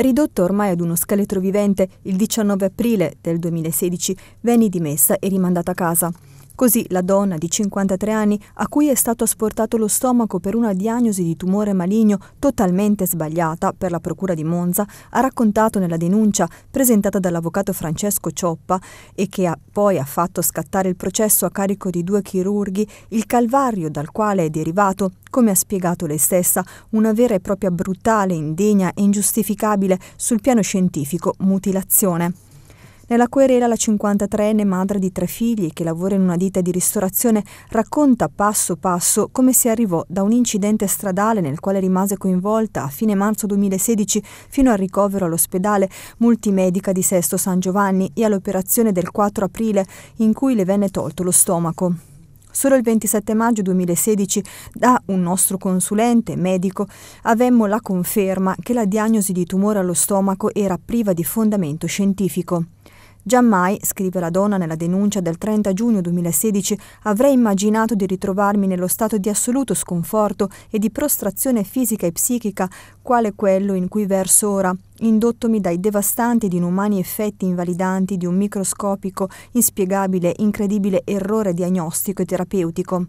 Ridotto ormai ad uno scheletro vivente, il 19 aprile del 2016 venne dimessa e rimandata a casa. Così la donna di 53 anni, a cui è stato asportato lo stomaco per una diagnosi di tumore maligno totalmente sbagliata per la Procura di Monza, ha raccontato nella denuncia presentata dall'avvocato Francesco Cioppa e che ha, poi ha fatto scattare il processo a carico di due chirurghi il calvario dal quale è derivato, come ha spiegato lei stessa, una vera e propria brutale, indegna e ingiustificabile sul piano scientifico mutilazione. Nella querela la 53enne madre di tre figli che lavora in una ditta di ristorazione racconta passo passo come si arrivò da un incidente stradale nel quale rimase coinvolta a fine marzo 2016 fino al ricovero all'ospedale multimedica di Sesto San Giovanni e all'operazione del 4 aprile in cui le venne tolto lo stomaco. Solo il 27 maggio 2016, da un nostro consulente medico, avemmo la conferma che la diagnosi di tumore allo stomaco era priva di fondamento scientifico. Giammai, scrive la donna nella denuncia del 30 giugno 2016, avrei immaginato di ritrovarmi nello stato di assoluto sconforto e di prostrazione fisica e psichica quale quello in cui verso ora, indottomi dai devastanti ed inumani effetti invalidanti di un microscopico, inspiegabile, incredibile errore diagnostico e terapeutico.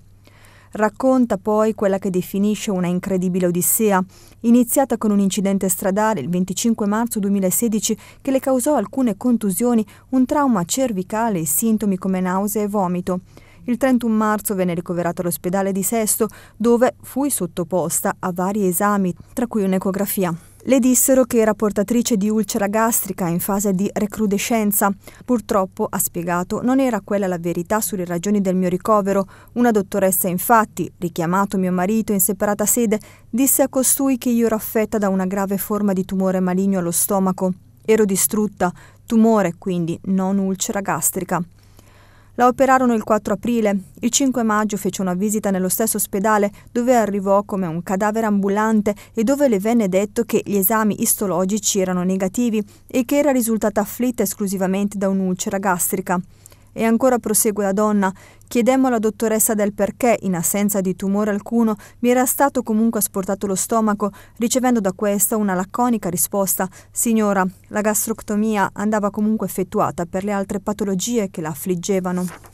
Racconta poi quella che definisce una incredibile odissea, iniziata con un incidente stradale il 25 marzo 2016 che le causò alcune contusioni, un trauma cervicale e sintomi come nausea e vomito. Il 31 marzo venne ricoverata all'ospedale di Sesto, dove fui sottoposta a vari esami, tra cui un'ecografia. Le dissero che era portatrice di ulcera gastrica in fase di recrudescenza. Purtroppo, ha spiegato, non era quella la verità sulle ragioni del mio ricovero. Una dottoressa, infatti, richiamato mio marito in separata sede, disse a costui che io ero affetta da una grave forma di tumore maligno allo stomaco. Ero distrutta, tumore quindi, non ulcera gastrica. La operarono il 4 aprile. Il 5 maggio fece una visita nello stesso ospedale dove arrivò come un cadavere ambulante e dove le venne detto che gli esami istologici erano negativi e che era risultata afflitta esclusivamente da un'ulcera gastrica. E ancora prosegue la donna. Chiedemmo alla dottoressa del perché, in assenza di tumore alcuno, mi era stato comunque asportato lo stomaco, ricevendo da questa una laconica risposta. Signora, la gastroctomia andava comunque effettuata per le altre patologie che la affliggevano.